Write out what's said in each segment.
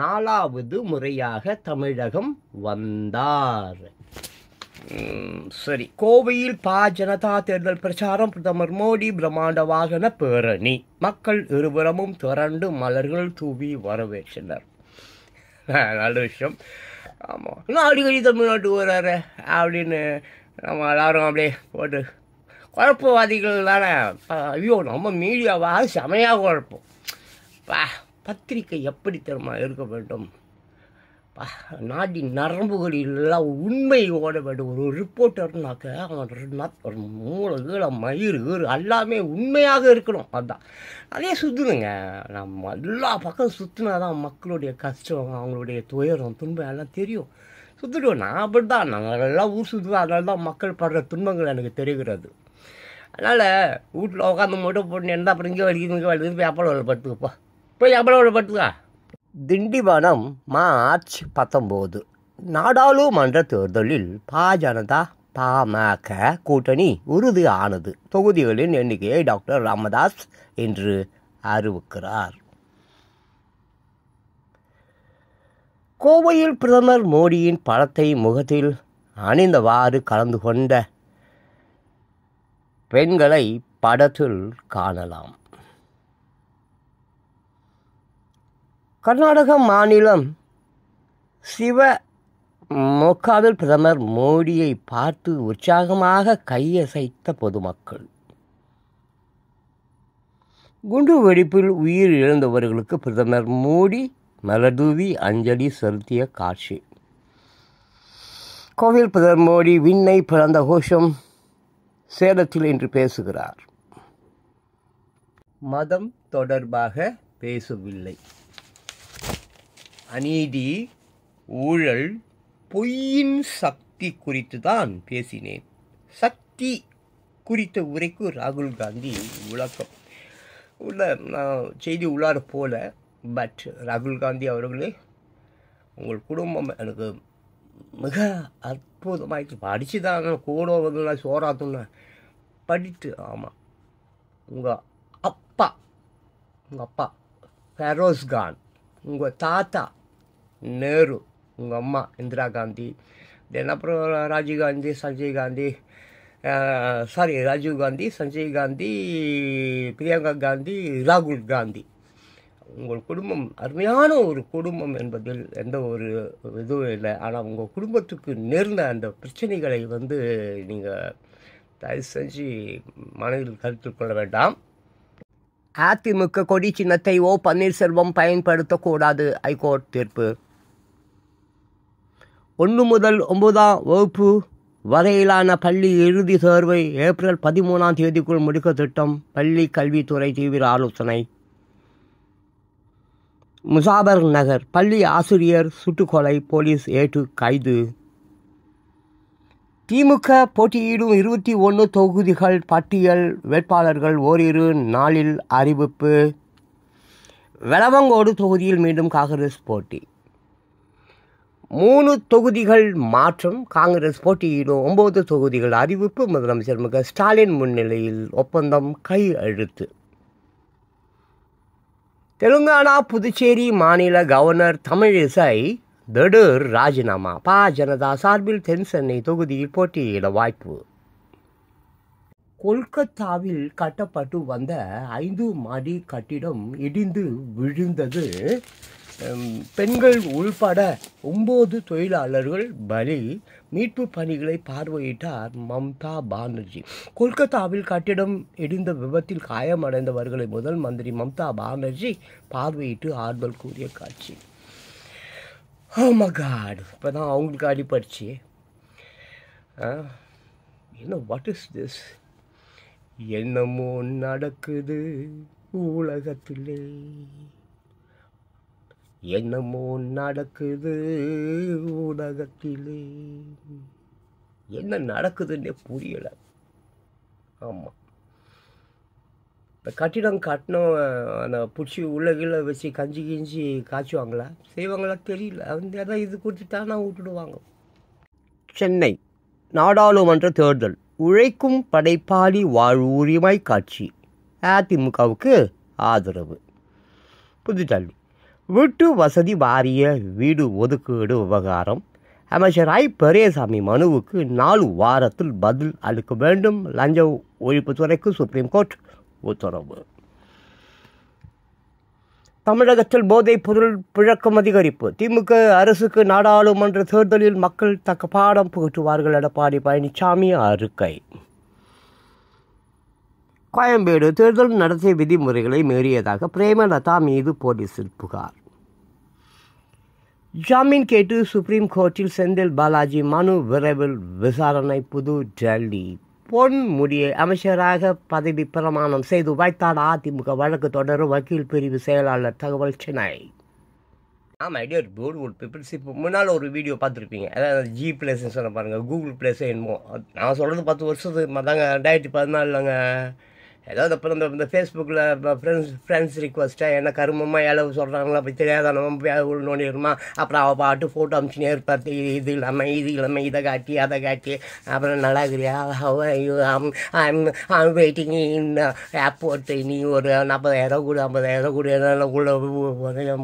நாலாவது முறையாக தமிழகம் வந்தார் சரி கோவையில் பா ஜனதா தேர்தல் பிரச்சாரம் பிரதமர் மோடி பிரம்மாண்ட வாகன பேரணி மக்கள் இருபுறமும் திரண்டு மலர்கள் தூவி வரவேற்றனர் நல்ல விஷயம் ஆமாம் இன்னும் அடிக்கடி தமிழ்நாட்டு வர்றாரு அப்படின்னு நம்ம எல்லாரும் அப்படியே போட்டு குழப்பவாதிகள் தானே ஐயோ நம்ம மீடியாவாக செமையாக குழப்பம் பா பத்திரிக்கை எப்படி தெரியுமா இருக்க வேண்டும் நாட்டின் நரம்புகளிலெல்லாம் உண்மை ஓட வேண்டும் ஒரு ரிப்போர்ட்டர்னாக்க அவன் மூளை கீழே மயிறு ஈறு எல்லாமே உண்மையாக இருக்கணும் அதுதான் அதே சுற்றுனுங்க நம்ம எல்லா பக்கம் சுற்றினா தான் மக்களுடைய கஷ்டம் அவங்களுடைய துயரம் துன்பம் எல்லாம் தெரியும் சுற்றுடுவோம் நான் அப்படி தான் நாங்கள் எல்லாம் ஊர் சுற்றுவோம் அதனால தான் மக்கள் படுற துன்பங்கள் எனக்கு தெரிகிறது அதனால் வீட்டில் உட்காந்து மட்டும் போட்டு என்ன அப்புறம் இங்கே வலிக்குது இங்கே வலிக்குது போய் வேலை படுத்துக்கப்பா இப்போ எவ்வளோ பட்டுதா திண்டிவனம் மார்ச் பத்தொம்போது நாடாளுமன்ற தேர்தலில் பா ஜனதா பாமக கூட்டணி உறுதி ஆனது தொகுதிகளின் எண்ணிக்கையை டாக்டர் ராமதாஸ் என்று அறிவிக்கிறார் கோவையில் பிரதமர் மோடியின் படத்தை முகத்தில் அணிந்தவாறு கலந்து கொண்ட பெண்களை படத்தில் காணலாம் கர்நாடக மாநிலம் சிவ மொக்காவில் பிரதமர் மோடியை பார்த்து உற்சாகமாக கையசைத்த பொதுமக்கள் குண்டு வெடிப்பில் உயிர் இழந்தவர்களுக்கு பிரதமர் மோடி மலர்தூவி அஞ்சலி செலுத்திய காட்சி கோவில் பிரதமர் மோடி விண்ணை பிறந்த கோஷம் சேலத்தில் இன்று பேசுகிறார் மதம் தொடர்பாக பேசவில்லை அநீதி ஊழல் பொய்யின் சக்தி குறித்து தான் பேசினேன் சக்தி குறித்த உரைக்கு ராகுல் காந்தி விளக்கம் உள்ள நான் செய்தி உள்ளார போல பட் ராகுல் காந்தி அவர்களே உங்கள் குடும்பம் எனக்கு மிக அற்புதமாகிடுச்சு படித்து தான் கூட வந்து சோறாத்துன்னு படித்து ஆமாம் உங்கள் அப்பா உங்கள் அப்பா ஃபெரோஸ்கான் உங்கள் தாத்தா நேரு உங்கள் அம்மா இந்திரா காந்தி தென் அப்புறம் ராஜீவ் காந்தி சஞ்சய் காந்தி சாரி ராஜீவ் காந்தி சஞ்சய் காந்தி பிரியங்கா காந்தி ராகுல் காந்தி உங்கள் குடும்பம் அருமையான ஒரு குடும்பம் என்பதில் எந்த ஒரு இதுவும் இல்லை ஆனால் உங்கள் குடும்பத்துக்கு நேர்ந்த அந்த பிரச்சனைகளை வந்து நீங்கள் தயவு செஞ்சு மனதில் கருத்தில் கொள்ள வேண்டாம் அதிமுக கொடி சின்னத்தை ஓ பன்னீர்செல்வம் பயன்படுத்தக்கூடாது ஐகோர்ட் தீர்ப்பு ஒன்று முதல் ஒன்பதாம் வகுப்பு வரையிலான பள்ளி இறுதி தேர்வை ஏப்ரல் பதிமூணாம் தேதிக்குள் முடிக்க திட்டம் பள்ளி கல்வித்துறை தீவிர ஆலோசனை முசாபர் நகர் பள்ளி ஆசிரியர் சுட்டுக்கொலை போலீஸ் ஏற்று கைது திமுக போட்டியிடும் இருபத்தி ஒன்று தொகுதிகள் பட்டியல் வேட்பாளர்கள் ஓரிரு நாளில் அறிவிப்பு வெளவங்கோடு தொகுதியில் மீண்டும் காங்கிரஸ் போட்டி மூணு தொகுதிகள் மாற்றம் காங்கிரஸ் போட்டியிடும் ஒம்பது தொகுதிகள் அறிவிப்பு முதலமைச்சர் மு ஸ்டாலின் முன்னிலையில் ஒப்பந்தம் கையெழுத்து தெலுங்கானா புதுச்சேரி மாநில கவர்னர் தமிழிசை திடீர் ராஜினாமா பா ஜனதா சார்பில் தென் சென்னை தொகுதியில் போட்டியிட வாய்ப்பு கொல்கத்தாவில் கட்டப்பட்டு வந்த ஐந்து மாடி கட்டிடம் இடிந்து விழுந்தது பெண்கள் உள்பட ஒம்பது தொழிலாளர்கள் பலி மீட்பு பணிகளை பார்வையிட்டார் மம்தா பானர்ஜி கொல்கத்தாவில் கட்டிடம் இடிந்த விபத்தில் காயமடைந்தவர்களை முதல் மந்திரி மம்தா பானர்ஜி பார்வையிட்டு ஆறுதல் கூறிய காட்சி மகாடு oh இப்போ தான் அவங்களுக்கு அடிபடிச்சு என்ன வாட் இஸ் திஸ் என்னமோ நடக்குது உலகத்திலே என்னமோ நடக்குது ஊடகத்திலே என்ன நடக்குதுன்னே புரியலை ஆமாம் இப்போ கட்டிடம் கட்டினோம் அந்த பிடிச்சி உள்ள கீழே வச்சு கஞ்சி கிஞ்சி காய்ச்சுவாங்களா செய்வாங்களா தெரியல அந்த எதாவது இது கொடுத்துட்டானா விட்டுடுவாங்க சென்னை நாடாளுமன்ற தேர்தல் உழைக்கும் படைப்பாளி உரிமை காட்சி அதிமுகவுக்கு ஆதரவு புதுச்சாலி வீட்டு வசதி வாரிய வீடு ஒதுக்கீடு விவகாரம் அமைச்சர் ஐ பெரியசாமி மனுவுக்கு நாலு வாரத்தில் பதில் அளிக்க வேண்டும் லஞ்ச ஒழிப்புத்துறைக்கு சுப்ரீம் கோர்ட் உத்தரவு தமிழகத்தில் போதைப் பொருள் பிழக்கம் அதிகரிப்பு திமுக அரசுக்கு நாடாளுமன்ற தேர்தலில் மக்கள் தக்க பாடம் புகட்டுவார்கள் எடப்பாடி பழனிசாமி அறிக்கை கோயம்பேடு தேர்தல் நடத்தை விதிமுறைகளை மீறியதாக பிரேமலதா மீது போலீசில் புகார் ஜாமீன் கேட்டு சுப்ரீம் கோர்ட்டில் செந்தில் பாலாஜி மனு விரைவில் விசாரணை புது டெல்லி பொன்முடியை அமைச்சராக பதவி பிரமாணம் செய்து வைத்தார் அதிமுக வழக்கு தொடரும் வக்கீல் பிரிவு செயலாளர் தகவல் சென்னை ஆமாம் ஐடியா ஒரு போர்டு பீப்புள்ஸ் இப்போ முன்னால் ஒரு வீடியோ பார்த்துருப்பீங்க அதாவது ஜி பிளேஸ்ன்னு சொன்ன பாருங்கள் கூகுள் பிளேஸே என்னமோ நான் சொல்கிறது பத்து வருஷத்துக்கு தாங்க ரெண்டாயிரத்தி பதினாலுலங்க நாங்கள் ஏதாவது அப்புறம் இந்த இந்த ஃபேஸ்புக்கில் ஃப்ரெண்ட்ஸ் ஃப்ரெண்ட்ஸ் ரிக்வஸ்ட்டாக என்ன கருமமாக எளவு சொல்கிறாங்களா அப்படி தெரியாத நம்ம நோண்டிடுமா அப்புறம் அவள் பாட்டு ஃபோட்டோ அமிச்சுனே இருப்பார் இது இல்லாமல் இது இல்லாமல் இதை காட்டி அதை காட்டி அப்புறம் நல்லா இருக்கிறியா ஐம் வெயிட்டிங் ஆப் ஏர்போர்ட் நீ ஒரு நாற்பதாயிரம் கூட ஐம்பதாயிரம் கூட என்னால் கூட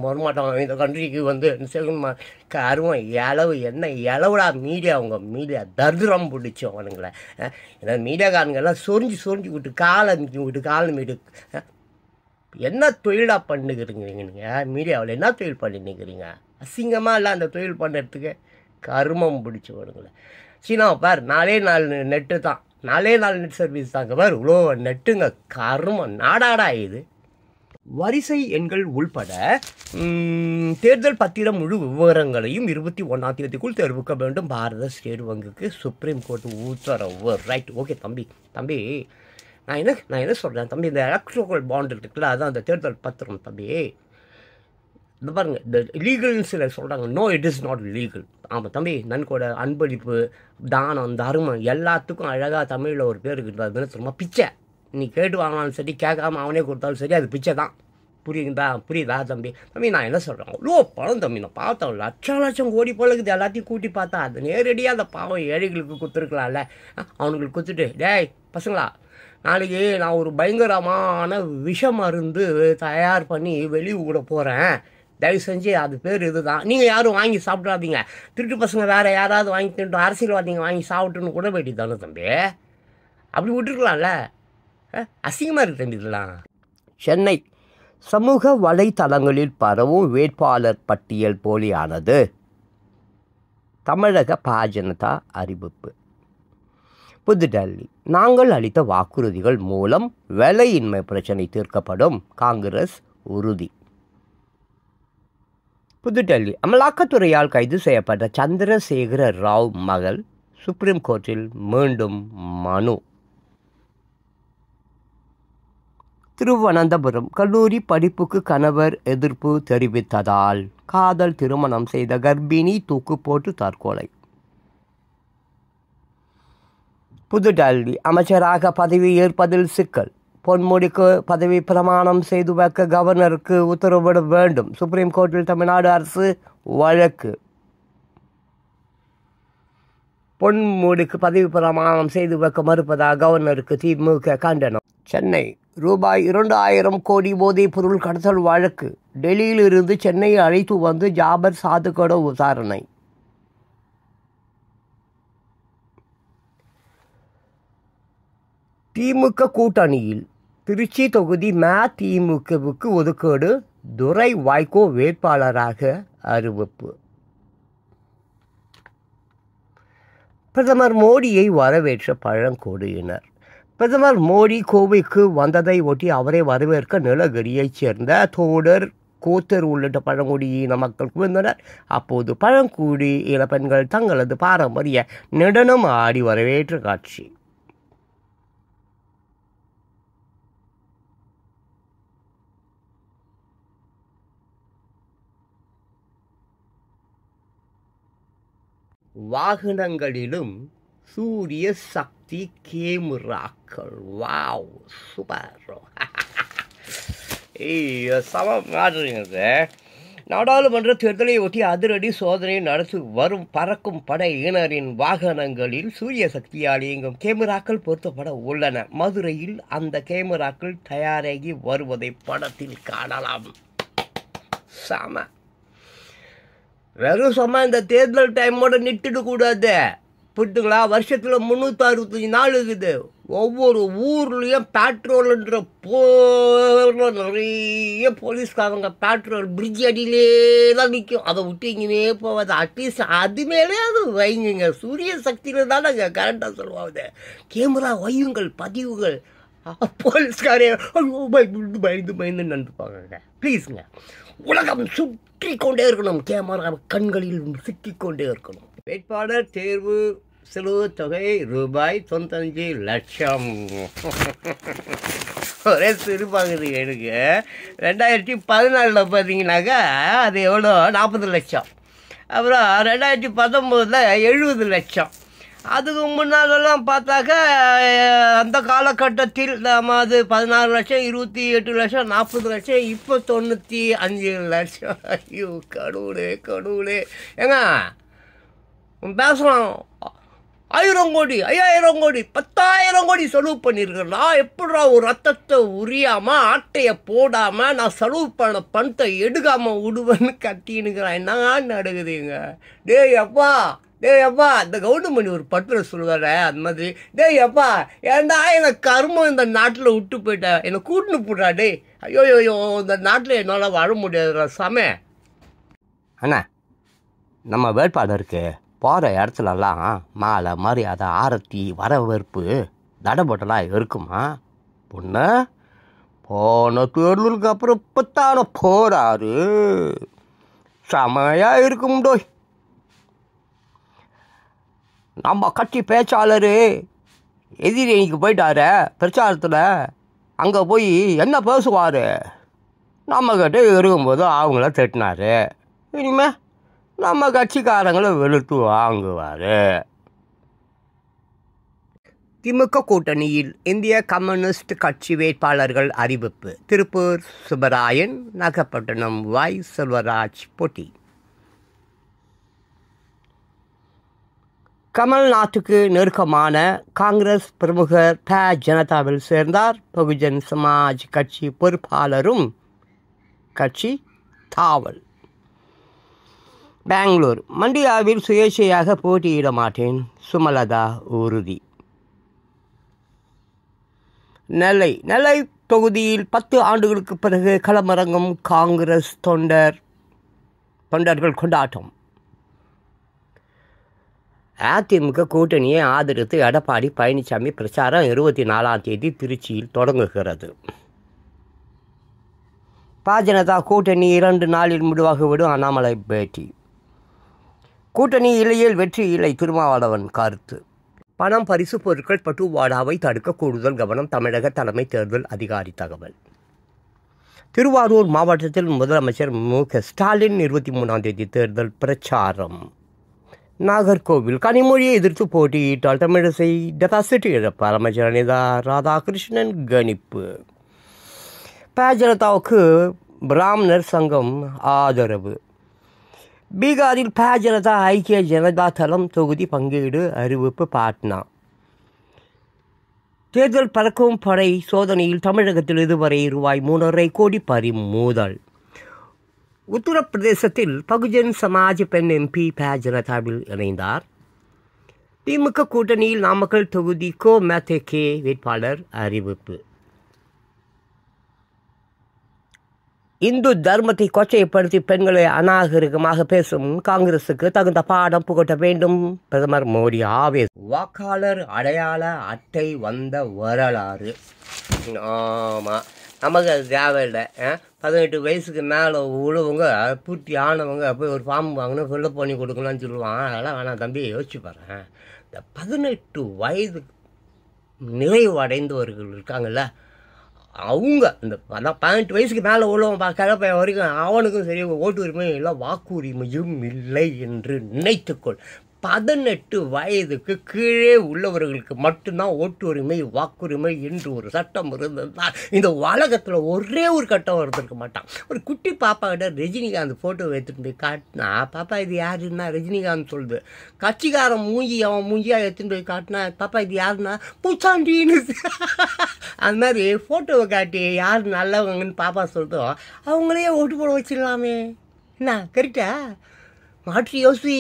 வரமாட்டோம் இந்த கண்ட்ரிக்கு வந்து செல்லுமா கருவம் எளவு என்ன எளவுடா மீடியா அவங்க மீடியா தர்திரம் பிடிச்சவனுங்களே ஏன்னா மீடியாக்காரங்கெல்லாம் சொரிஞ்சு சொரிஞ்சு விட்டு காலை காலம் காலம் எடுக்கு என்ன தொழிலாக பண்ணுகிறீங்க நீங்கள் மீடியாவில் என்ன தொழில் பண்ணிக்கிறீங்க அசிங்கமாக இல்லை அந்த தொழில் பண்ணுறதுக்கு கருமம் பிடிச்சி வருங்களே சீனா பார் நாலே நாலு நெட்டு தான் நாலே நாலு நெட் சர்வீஸ் தாங்க பார் இவ்வளோ நெட்டுங்க கருமம் நாடாடா இது வரிசை எண்கள் உள்பட தேர்தல் பத்திர முழு விவரங்களையும் இருபத்தி ஒன்றாம் தேதிக்குள் தெரிவிக்க வேண்டும் பாரத ஸ்டேட் வங்கிக்கு சுப்ரீம் கோர்ட் உத்தரவு ரைட் ஓகே தம்பி தம்பி நான் என்ன நான் என்ன சொல்கிறேன் தம்பி இந்த எலக்ட்ரோகல் பாண்ட் இருக்குல்ல அதான் அந்த தேர்தல் பத்திரம் தம்பி இந்த பாருங்கள் இந்த லீகல்னு சில சொல்கிறாங்க no it is not legal ஆமாம் தம்பி நன்கொடை அன்பளிப்பு தானம் தர்மம் எல்லாத்துக்கும் அழகாக தமிழில் ஒரு பேர் இருக்குது அதுமாதிரி சும்மா பிச்சை நீ கேட்டு வாங்கினாலும் சரி கேட்காம அவனே கொடுத்தாலும் சரி அது பிச்சை தான் புரியுதா புரியுதா தம்பி தம்பி நான் என்ன சொல்கிறேன் அவ்வளோ பணம் தம்பி நான் பார்த்தா லட்சம் லட்சம் கோடி போல இருக்குது எல்லாத்தையும் கூட்டி பார்த்தா அது நேரடியாக அந்த பாவம் ஏழைகளுக்கு கொடுத்துருக்கலாம்ல அவனுங்களுக்கு கொடுத்துட்டு டேய் பசங்களா நாளைக்கு நான் ஒரு பயங்கரமான விஷம் மருந்து தயார் பண்ணி வெளியே கூட போகிறேன் தயவு செஞ்சு அது பேர் இது தான் நீங்கள் யாரும் வாங்கி சாப்பிட்றாதீங்க திருட்டு பசங்க வேறு யாராவது வாங்கி தின்ட்டு அரசியல்வாதிங்க வாங்கி சாப்பிட்டுன்னு கூட வேண்டி தம்பி அப்படி விட்டுருக்கலாம்ல அசிங்கமாக இருக்கு தம்பி இதெல்லாம் சென்னை சமூக வலைத்தளங்களில் பரவும் வேட்பாளர் பட்டியல் போலியானது தமிழக பாஜனதா அறிவிப்பு புதுடெல்லி நாங்கள் அளித்த வாக்குறுதிகள் மூலம் வேலையின்மை பிரச்சனை தீர்க்கப்படும் காங்கிரஸ் உறுதி புதுடெல்லி அமலாக்கத்துறையால் கைது செய்யப்பட்ட சந்திரசேகர ராவ் மகள் சுப்ரீம் கோர்ட்டில் மீண்டும் மனு திருவனந்தபுரம் கல்லூரி படிப்புக்கு கணவர் எதிர்ப்பு தெரிவித்ததால் காதல் திருமணம் செய்த கர்ப்பிணி தூக்கு போட்டு தற்கொலை புதுடெல்லி அமைச்சராக பதவி ஏற்பதில் சிக்கல் பொன்முடிக்கு பதவி பிரமாணம் செய்து வைக்க கவர்னருக்கு உத்தரவிட வேண்டும் சுப்ரீம் கோர்ட்டில் தமிழ்நாடு அரசு வழக்கு பொன்முடிக்கு பதவி பிரமாணம் செய்து வைக்க மறுப்பதாக கவர்னருக்கு திமுக கண்டனம் சென்னை ரூபாய் இரண்டு ஆயிரம் கோடி போதைப் பொருள் கடத்தல் வழக்கு டெல்லியிலிருந்து சென்னையை அழைத்து வந்து ஜாபர் சாதுகோட விசாரணை திமுக கூட்டணியில் திருச்சி தொகுதி மதிமுகவுக்கு ஒதுக்கீடு துரை வாய்கோ வேட்பாளராக அறிவிப்பு பிரதமர் மோடியை வரவேற்ற பழங்குடியினர் பிரதமர் மோடி கோவைக்கு வந்ததை ஒட்டி அவரை வரவேற்க நிலகிரியைச் சேர்ந்த தோடர் கோத்தர் உள்ளிட்ட பழங்குடியின மக்கள் குவிந்தனர் அப்போது பழங்குடியின பெண்கள் தங்களது பாரம்பரிய நடனம் ஆடி வரவேற்ற காட்சி வாகனங்களிலும் சூரிய சக்தி கேமராக்கள் வாவ் சூப்பர் சம மாற்றுங்க நாடாளுமன்ற தேர்தலை ஒட்டி அதிரடி சோதனை நடத்தி வரும் பறக்கும் படையினரின் வாகனங்களில் சூரிய சக்தியால் இயங்கும் கேமராக்கள் பொருத்தப்பட உள்ளன மதுரையில் அந்த கேமராக்கள் தயாராகி வருவதை படத்தில் காணலாம் சாம வெறும் சும்மா இந்த தேர்தல் டைமோடு நிட்டுடக்கூடாது புரியுதுங்களா வருஷத்தில் முந்நூற்றி அறுபத்தஞ்சி நாள் இருக்குது ஒவ்வொரு ஊர்லேயும் பேட்ரோலுன்ற போல நிறைய போலீஸ்காரங்க பேட்ரோல் பிரிட்ஜ் அடியிலே தான் நிற்கும் அதை விட்டு இங்கேயே போவாது அட்லீஸ்ட் அது மேலே அது வைங்க சூரிய சக்தியில் தான் அங்கே கரெக்டாக சொல்லுவாங்க கேமரா வையுங்கள் பதிவுகள் போலீஸ்காரே பயந்து பயந்து நின்றுப்பாங்க நினைப்பாங்க ப்ளீஸுங்க உலகம் சுற்றி கொண்டே இருக்கணும் கேமரா கண்களில் சிக்கி கொண்டே இருக்கணும் வேட்பாளர் தேர்வு செலவு தொகை ரூபாய் தொண்ணூத்தஞ்சு லட்சம் ஒரே பகுதி எனக்கு ரெண்டாயிரத்தி பதினாலில் பார்த்தீங்கன்னாக்கா அது எவ்வளோ நாற்பது லட்சம் அப்புறம் ரெண்டாயிரத்தி பத்தொம்போதில் எழுபது லட்சம் அதுக்கு முன்னாலெல்லாம் பார்த்தாக்கா அந்த காலகட்டத்தில் அது பதினாறு லட்சம் இருபத்தி எட்டு லட்சம் நாற்பது லட்சம் இப்போ தொண்ணூற்றி அஞ்சு லட்சம் ஐயோ கடவுளே கடவுளே ஏங்க பேசலாம் ஆயிரம் கோடி ஐயாயிரம் கோடி பத்தாயிரம் கோடி செலவு நான் எப்படா ஒரு ரத்தத்தை உரியாமல் ஆட்டையை போடாமல் நான் செலவு பண்ண பணத்தை எடுக்காமல் விடுவேன்னு கட்டின்னுக்கிறேன் என்னங்க நடக்குதுங்க டேய் அப்பா டேய் அப்பா இந்த கவுண்டமணி ஒரு படத்தில் சொல்லுவார அந்த மாதிரி டேய் அப்பா ஏன்டா என்ன கருமம் இந்த நாட்டில் விட்டு போயிட்டேன் என்னை கூட்டுன்னு போடுறா டேய் ஐயோ ஐயோ இந்த நாட்டில் என்னால் வாழ முடியாது சம அண்ணா நம்ம வேட்பாளருக்கு இருக்குது போகிற இடத்துலலாம் மாலை மரியாதை ஆரத்தி வரவேற்பு தடபட்டலாம் இருக்குமா பொண்ணு போன தேர்தலுக்கு அப்புறம் இப்பத்தான போகிறாரு செமையாக இருக்கும் டோய் நம்ம கட்சி பேச்சாளர் எதிரிக்கு போயிட்டாரு பிரச்சாரத்தில் அங்கே போய் என்ன பேசுவார் நம்மக்கிட்ட இருக்கும்போது அவங்கள திட்டினார் இனிமே நம்ம கட்சிக்காரங்களை வெளுத்து வாங்குவார் திமுக கூட்டணியில் இந்திய கம்யூனிஸ்ட் கட்சி வேட்பாளர்கள் அறிவிப்பு திருப்பூர் சுப்பராயன் நாகப்பட்டினம் வாய் செல்வராஜ் போட்டி கமல்நாத்துக்கு நெருக்கமான காங்கிரஸ் பிரமுகர் த ஜனதாவில் சேர்ந்தார் பகுஜன் சமாஜ் கட்சி பொறுப்பாளரும் கட்சி தாவல் பெங்களூர் மண்டியாவில் சுயேட்சையாக போட்டியிட மாட்டேன் சுமலதா உறுதி நெல்லை நெல்லை தொகுதியில் பத்து ஆண்டுகளுக்கு பிறகு களமிறங்கும் காங்கிரஸ் தொண்டர் தொண்டர்கள் கொண்டாட்டம் அதிமுக கூட்டணியை ஆதரித்து எடப்பாடி பழனிசாமி பிரச்சாரம் இருபத்தி நாலாம் தேதி திருச்சியில் தொடங்குகிறது பா ஜனதா கூட்டணி இரண்டு நாளில் முடிவாக விடும் அண்ணாமலை பேட்டி கூட்டணி இலையில் வெற்றி இல்லை திருமாவளவன் கருத்து பணம் பரிசு பொருட்கள் பட்டுவாடாவை தடுக்க கூடுதல் கவனம் தமிழக தலைமை தேர்தல் அதிகாரி தகவல் திருவாரூர் மாவட்டத்தில் முதலமைச்சர் மு க ஸ்டாலின் இருபத்தி மூணாம் தேதி தேர்தல் பிரச்சாரம் நாகர்கோவில் கனிமொழியை எதிர்த்து போட்டியிட்டால் தமிழிசை டெபாசிட்டி இழப்பார் அமைச்சர் அனிதா ராதாகிருஷ்ணன் கணிப்பு பேஜலதாவுக்கு பிராமணர் சங்கம் ஆதரவு பீகாரில் பேஜலதா ஐக்கிய ஜனதா தளம் தொகுதி பங்கீடு அறிவிப்பு பாட்னா தேர்தல் பறக்கும் படை சோதனையில் தமிழகத்தில் இதுவரை ரூபாய் மூன்றரை கோடி பறிமுதல் உத்தரப்பிரதேசத்தில் பகுஜன் சமாஜ் பெண் எம்பி ப ஜனதாவில் இணைந்தார் திமுக கூட்டணியில் நாமக்கல் தொகுதி கோ மேத்தே கே வேட்பாளர் அறிவிப்பு இந்து தர்மத்தை கொச்சைப்படுத்தி பெண்களை அநாகரிகமாக பேசும் காங்கிரசுக்கு தகுந்த பாடம் புகட்ட வேண்டும் பிரதமர் மோடி ஆவேஸ் வாக்காளர் அடையாள அட்டை வந்த வரலாறு ஆமாம் நமக்கு அது தேவையில்லை பதினெட்டு வயசுக்கு மேலே உள்ளவங்க பூட்டி ஆனவங்க போய் ஒரு ஃபார்ம் வாங்கணும் ஃபில்லப் பண்ணி கொடுக்கணும்னு சொல்லுவான் அதெல்லாம் வேணாம் தம்பி யோசிச்சு பாருங்க இந்த பதினெட்டு வயது நிறைவடைந்தவர்கள் இருக்காங்கல்ல அவங்க இந்த அதான் பதினெட்டு வயசுக்கு மேலே உள்ளவன் கிளப்ப வரைக்கும் அவனுக்கும் சரி ஓட்டு உரிமையும் இல்லை வாக்குரிமையும் இல்லை என்று நினைத்துக்கொள் பதினெட்டு வயதுக்கு கீழே உள்ளவர்களுக்கு மட்டும்தான் ஓட்டுரிமை வாக்குரிமை என்று ஒரு சட்டம் இருந்ததுதான் இந்த உலகத்தில் ஒரே ஒரு கட்டம் இருந்திருக்க மாட்டான் ஒரு குட்டி பாப்பா கிட்ட ரஜினிகாந்த் ஃபோட்டோ எடுத்துகிட்டு போய் காட்டினா பாப்பா இது யாருன்னா ரஜினிகாந்த் சொல்லுது கட்சிக்காரன் மூஞ்சி அவன் மூஞ்சியாக எடுத்துகிட்டு போய் காட்டினா பாப்பா இது யாருன்னா பூச்சாண்டின்னு அது மாதிரி ஃபோட்டோவை காட்டி யார் நல்லவங்கன்னு பாப்பா சொல்லுதோ அவங்களே ஓட்டு போட வச்சிடலாமே என்ன கரெக்டா மாற்றி யோசி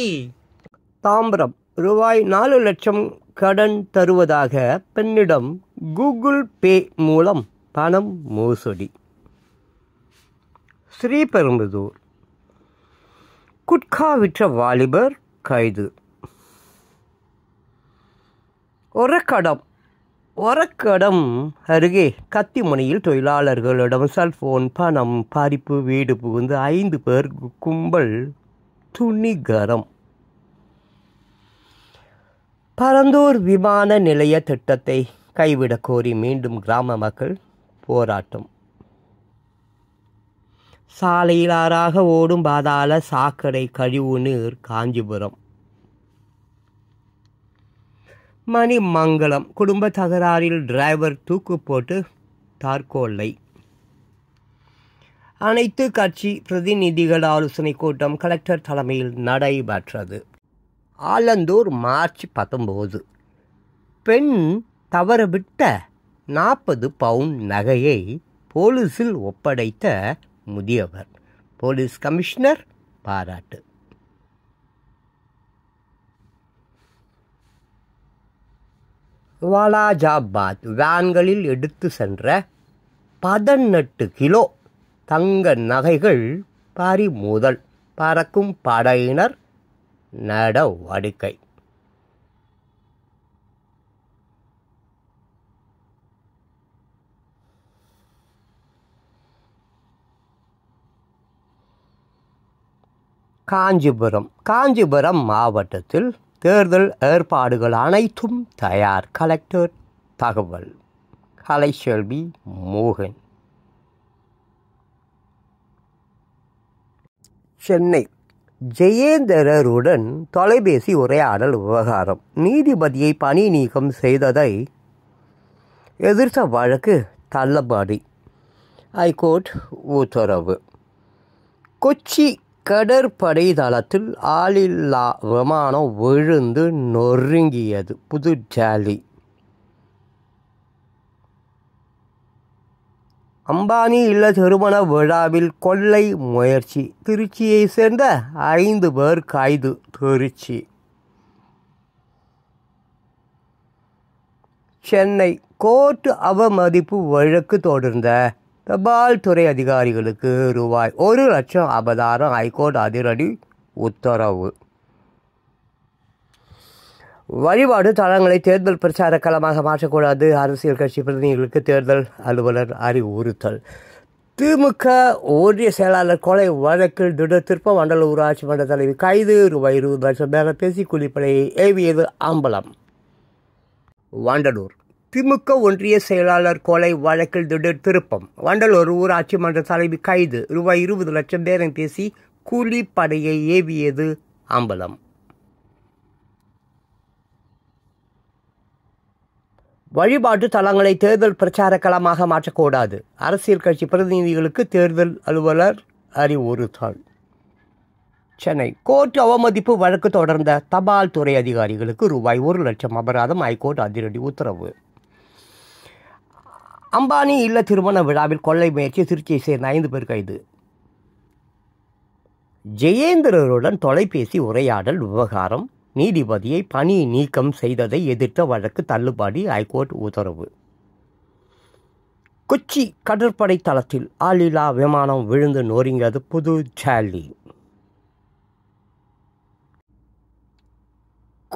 தாம்பரம் ரூபாய் நாலு லட்சம் கடன் தருவதாக பெண்ணிடம் கூகுள் பே மூலம் பணம் மோசடி ஸ்ரீபெரும்புதூர் குட்கா விற்ற வாலிபர் கைது ஒரு கடம் ஒரக்கடம் அருகே கத்திமுனையில் தொழிலாளர்களிடம் செல்ஃபோன் பணம் பறிப்பு வீடு புகுந்து ஐந்து பேர் கும்பல் துணிகரம் பரந்தூர் விமான நிலைய திட்டத்தை கைவிடக் கோரி மீண்டும் கிராம மக்கள் போராட்டம் சாலையிலாறாக ஓடும் பாதாள சாக்கடை கழிவு நீர் காஞ்சிபுரம் மணிமங்கலம் குடும்ப தகராறில் டிரைவர் தூக்கு போட்டு தார்கோல்லை அனைத்து கட்சி பிரதிநிதிகள் ஆலோசனை கூட்டம் கலெக்டர் தலைமையில் நடைபெற்றது ஆலந்தூர் மார்ச் பத்தொம்போது பெண் தவறவிட்ட நாற்பது பவுன் நகையை போலீஸில் ஒப்படைத்த முதியவர் போலீஸ் கமிஷனர் பாராட்டு வாலாஜாபாத் வேன்களில் எடுத்து சென்ற பதினெட்டு கிலோ தங்க நகைகள் பறிமுதல் பறக்கும் படையினர் நடவடிக்கை காஞ்சிபுரம் காஞ்சிபுரம் மாவட்டத்தில் தேர்தல் ஏற்பாடுகள் அனைத்தும் தயார் கலெக்டர் தகவல் கலைச்செல்வி மோகன் சென்னை ஜெயேந்தரருடன் தொலைபேசி உரையாடல் விவகாரம் நீதிபதியை பணி நீக்கம் செய்ததை எதிர்த்த வழக்கு தள்ளுபடி ஐகோர்ட் உத்தரவு கொச்சி கடற்படை தளத்தில் ஆளில்லா விமானம் விழுந்து நொறுங்கியது புதுச்சாலி அம்பானி இல்ல திருமண விழாவில் கொள்ளை முயற்சி திருச்சியை சேர்ந்த ஐந்து பேர் கைது திருச்சி சென்னை கோர்ட் அவமதிப்பு வழக்கு தொடர்ந்த தபால் துறை அதிகாரிகளுக்கு ரூபாய் ஒரு லட்சம் அபதாரம் ஹைகோர்ட் அதிரடி உத்தரவு வழிபாடு தளங்களை தேர்தல் பிரச்சார களமாக மாற்றக்கூடாது அரசியல் கட்சி பிரதிநிதிகளுக்கு தேர்தல் அலுவலர் அறிவுறுத்தல் திமுக ஒன்றிய செயலாளர் கொலை வழக்கில் திருப்ப மண்டல ஊராட்சி மன்ற தலைவி கைது ரூபாய் இருபது லட்சம் பேர பேசி குளிப்படையை ஏவியது அம்பலம் வாண்டலூர் திமுக ஒன்றிய செயலாளர் கொலை வழக்கில் திடீர் திருப்பம் வண்டலூர் ஊராட்சி மன்ற தலைவி கைது ரூபாய் இருபது லட்சம் பேரம் பேசி கூலி படையை ஏவியது அம்பலம் வழிபாட்டு தலங்களை தேர்தல் பிரச்சார களமாக மாற்றக்கூடாது அரசியல் கட்சி பிரதிநிதிகளுக்கு தேர்தல் அலுவலர் அறிவுறுத்தல் சென்னை கோர்ட் அவமதிப்பு வழக்கு தொடர்ந்த தபால் துறை அதிகாரிகளுக்கு ரூபாய் ஒரு லட்சம் அபராதம் ஹைகோர்ட் அதிரடி உத்தரவு அம்பானி இல்ல திருமண விழாவில் கொள்ளை முயற்சி திருச்சியை சேர்ந்த ஐந்து பேர் கைது ஜெயேந்திரருடன் தொலைபேசி உரையாடல் விவகாரம் நீதிபதியை பணி நீக்கம் செய்ததை எதிர்த்த வழக்கு தள்ளுபடி ஹைகோர்ட் உத்தரவு கொச்சி கடற்படை தளத்தில் ஆளில்லா விமானம் விழுந்து நொறுங்கியது புது ஜாலி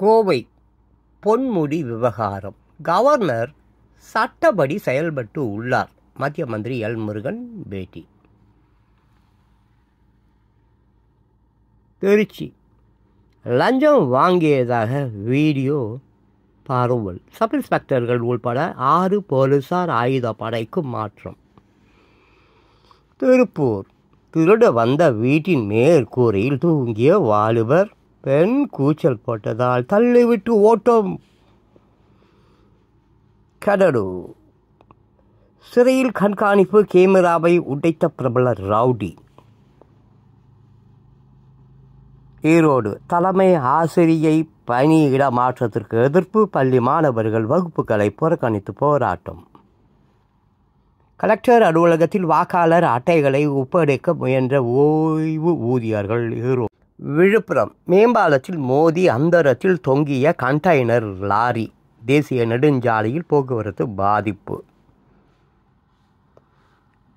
கோவை பொன்முடி விவகாரம் கவர்னர் சட்டப்படி செயல்பட்டு உள்ளார் மத்திய மந்திரி எல் முருகன் பேட்டி திருச்சி லஞ்சம் வாங்கியதாக வீடியோ பரவல் சப் இன்ஸ்பெக்டர்கள் உள்பட ஆறு போலீசார் ஆயுத படைக்கு மாற்றம் திருப்பூர் திருட வந்த வீட்டின் மேற்கூரையில் தூங்கிய வாலிபர் பெண் கூச்சல் போட்டதால் தள்ளிவிட்டு ஓட்டம் கடலூர் சிறையில் கண்காணிப்பு கேமராவை உடைத்த பிரபல ரவுடி ஈரோடு தலைமை ஆசிரியை பணியிட மாற்றத்திற்கு எதிர்ப்பு பள்ளி மாணவர்கள் வகுப்புகளை புறக்கணித்து போராட்டம் கலெக்டர் அலுவலகத்தில் வாக்காளர் அட்டைகளை ஒப்படைக்க முயன்ற ஓய்வு ஊதியர்கள் ஈரோடு விழுப்புரம் மேம்பாலத்தில் மோதி அந்தரத்தில் தொங்கிய கண்டெய்னர் லாரி தேசிய நெடுஞ்சாலையில் போக்குவரத்து பாதிப்பு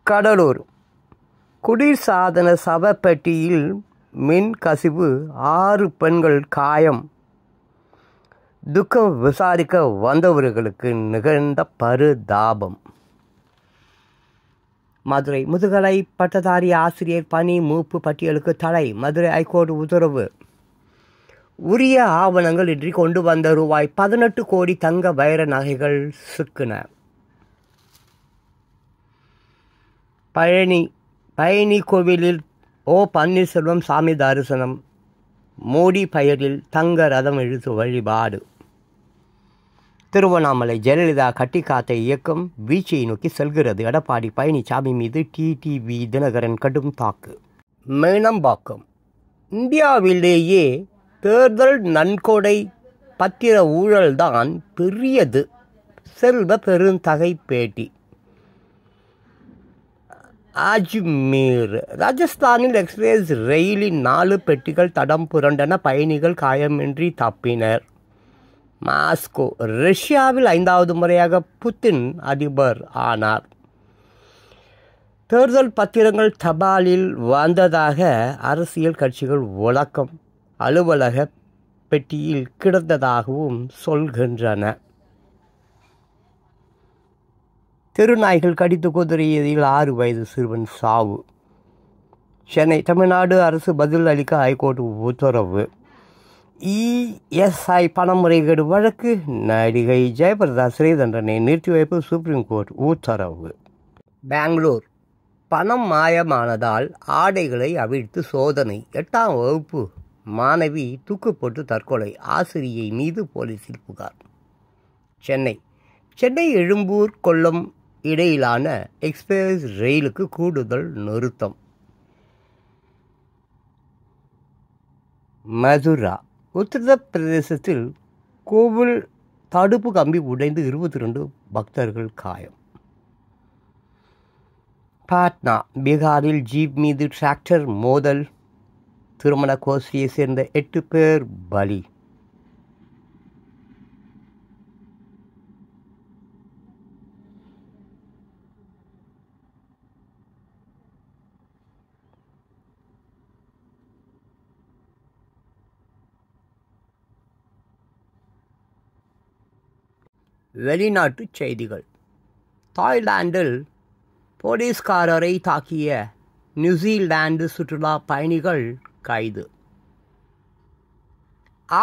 கடலூர் சாதன சவப்பட்டியில் மின் கசிவு ஆறு பெண்கள் காயம் துக்கம் விசாரிக்க வந்தவர்களுக்கு நிகழ்ந்த பருதாபம் மதுரை முதுகலை பட்டதாரி ஆசிரியர் பணி மூப்பு பட்டியலுக்கு தடை மதுரை ஐகோர்ட் உத்தரவு உரிய ஆவணங்கள் இன்றி கொண்டு வந்த ரூபாய் பதினெட்டு கோடி தங்க வைர நகைகள் சிக்கின பழனி பழனி கோவிலில் ஓ பன்னீர்செல்வம் சாமி தரிசனம் மோடி பயலில் தங்க ரதம் இழுத்து வழிபாடு திருவண்ணாமலை ஜெயலலிதா கட்டிக்காத்த இயக்கம் வீச்சை நோக்கி செல்கிறது எடப்பாடி பழனிசாமி மீது டிடிவி தினகரன் கடும் தாக்கு மேனம்பாக்கம் இந்தியாவிலேயே தேர்தல் நன்கொடை பத்திர ஊழல்தான் பெரியது செல்வ பெருந்தகை பேட்டி அஜ்மீர் ராஜஸ்தானில் எக்ஸ்பிரஸ் ரயிலின் நாலு பெட்டிகள் தடம் புரண்டன பயணிகள் காயமின்றி தப்பினர் மாஸ்கோ ரஷ்யாவில் ஐந்தாவது முறையாக புத்தின் அதிபர் ஆனார் தேர்தல் பத்திரங்கள் தபாலில் வந்ததாக அரசியல் கட்சிகள் வழக்கம் அலுவலக பெட்டியில் கிடந்ததாகவும் சொல்கின்றன தெருநாய்கள் கடித்து குதிரையில் ஆறு வயது சிறுவன் சாவு சென்னை தமிழ்நாடு அரசு பதில் அளிக்க ஹைகோர்ட் உத்தரவு இஎஸ்ஐ பண முறைகேடு வழக்கு நடிகை ஜெயபிரதா சிறைதண்டனை நிறுத்தி வைப்பு சுப்ரீம் கோர்ட் உத்தரவு பெங்களூர் பணம் மாயமானதால் ஆடைகளை அவிழ்த்து சோதனை எட்டாம் வகுப்பு மாணவி தூக்கு போட்டு தற்கொலை ஆசிரியை மீது போலீசில் புகார் சென்னை சென்னை எழும்பூர் கொல்லம் இடையிலான எக்ஸ்பிரஸ் ரயிலுக்கு கூடுதல் நிறுத்தம் மதுரா உத்தரப்பிரதேசத்தில் கோவில் தடுப்பு கம்பி உடைந்து இருபத்தி ரெண்டு பக்தர்கள் காயம் பாட்னா பீகாரில் ஜீப் மீது டிராக்டர் மோதல் திருமண கோஷ்டியை சேர்ந்த எட்டு பேர் பலி வெளிநாட்டு செய்திகள் தாய்லாந்தில் போலீஸ்காரரை தாக்கிய நியூசிலாந்து சுற்றுலா பயணிகள் கைது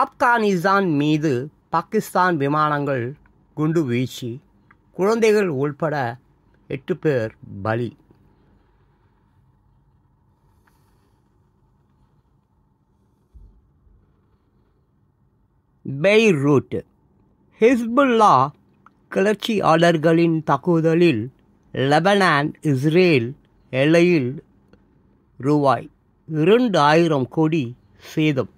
ஆப்கானிஸ்தான் மீது பாகிஸ்தான் விமானங்கள் குண்டு வீச்சு குழந்தைகள் உள்பட எட்டு பேர் பலி பெய்ரூட் ஹிஸ்புல்லா கிளர்ச்சியாளர்களின் தாக்குதலில் லெபனான் இஸ்ரேல் எல்லையில் ரூபாய் இரண்டு ஆயிரம் கோடி சேதம்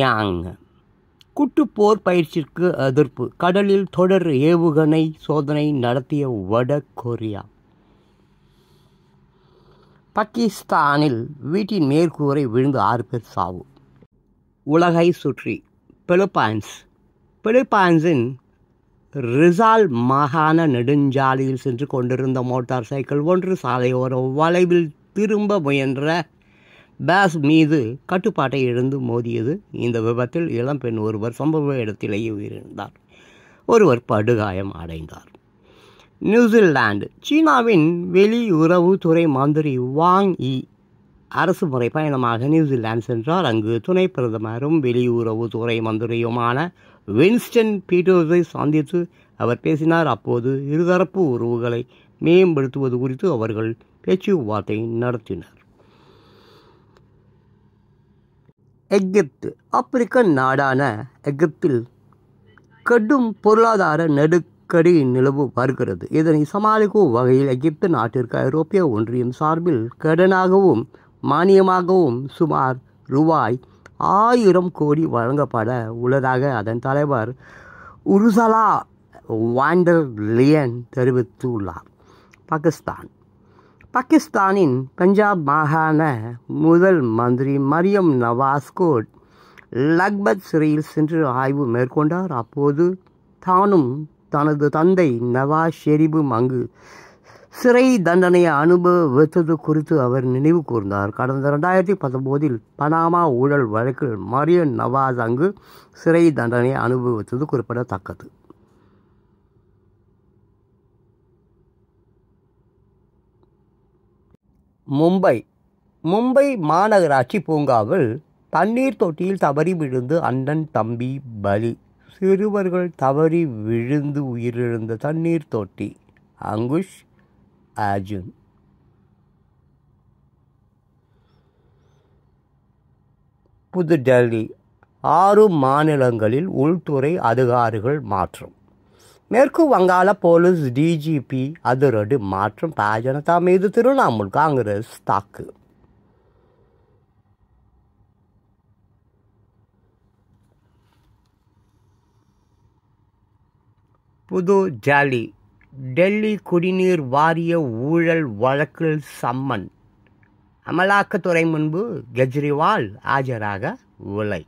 யாங் குட்டுப்போர் பயிற்சிக்கு எதிர்ப்பு கடலில் தொடர் ஏவுகணை சோதனை நடத்திய வட கொரியா பாகிஸ்தானில் வீட்டின் மேற்கூரை விழுந்து ஆறு பேர் சாவு உலகை சுற்றி பிலிப்பைன்ஸ் பிலிப்பைன்ஸின் ரிசால் மாகாண நெடுஞ்சாலையில் சென்று கொண்டிருந்த மோட்டார் சைக்கிள் ஒன்று சாலையோர வளைவில் திரும்ப முயன்ற பேஸ் மீது கட்டுப்பாட்டை இழந்து மோதியது இந்த விபத்தில் இளம்பெண் ஒருவர் சம்பவ இடத்திலேயே உயிரிழந்தார் ஒருவர் படுகாயம் அடைந்தார் நியூசிலாந்து சீனாவின் வெளியுறவுத்துறை மந்திரி வாங் இ அரசு முறை பயணமாக நியூசிலாந்து சென்றார் அங்கு துணை பிரதமரும் வெளியுறவுத்துறை மந்திரியுமான வின்ஸ்டன் பீட்டர்ஸை சந்தித்து அவர் பேசினார் அப்போது இருதரப்பு உறவுகளை மேம்படுத்துவது குறித்து அவர்கள் பேச்சுவார்த்தை நடத்தினர் எகிப்து ஆப்பிரிக்க நாடான எகிப்தில் கடும் பொருளாதார நெருக்கடி நிலவு வருகிறது இதனை சமாளிக்கும் வகையில் எகிப்து நாட்டிற்கு ஐரோப்பிய ஒன்றியம் சார்பில் கடனாகவும் மானியமாகவும் சுமார் ரூபாய் ஆயிரம் கோடி வழங்கப்பட உள்ளதாக அதன் தலைவர் உருசலா வாண்டர் லியன் தெரிவித்துள்ளார் பாகிஸ்தான் பாகிஸ்தானின் பஞ்சாப் மாகாண முதல் மந்திரி மரியம் நவாஸ்கோட் லக்பத் சிறையில் சென்று ஆய்வு மேற்கொண்டார் அப்போது தானும் தனது தந்தை நவாஸ் ஷெரீபும் அங்கு சிறை தண்டனையை அனுபவித்தது குறித்து அவர் நினைவு கூர்ந்தார் கடந்த ரெண்டாயிரத்தி பத்தொம்போதில் பனாமா ஊழல் வழக்கில் மரியன் நவாஸ் அங்கு சிறை தண்டனையை அனுபவித்தது குறிப்பிடத்தக்கது மும்பை மும்பை மாநகராட்சி பூங்காவில் தண்ணீர் தொட்டியில் தவறி விழுந்து அண்ணன் தம்பி பலி சிறுவர்கள் தவறி விழுந்து உயிரிழந்த தண்ணீர் தொட்டி அங்குஷ் புது புதுடெல்லி ஆறு மாநிலங்களில் உள்துறை அதிகாரிகள் மாற்றம் மேற்கு வங்காள போலீஸ் டிஜிபி அதிரடி மாற்றம் பாஜனதா மீது திரிணாமுல் காங்கிரஸ் தாக்கு புது ஜாலி டெல்லி குடிநீர் வாரிய ஊழல் வழக்கில் சம்மன் அமலாக்கத்துறை முன்பு கெஜ்ரிவால் ஆஜராக உலை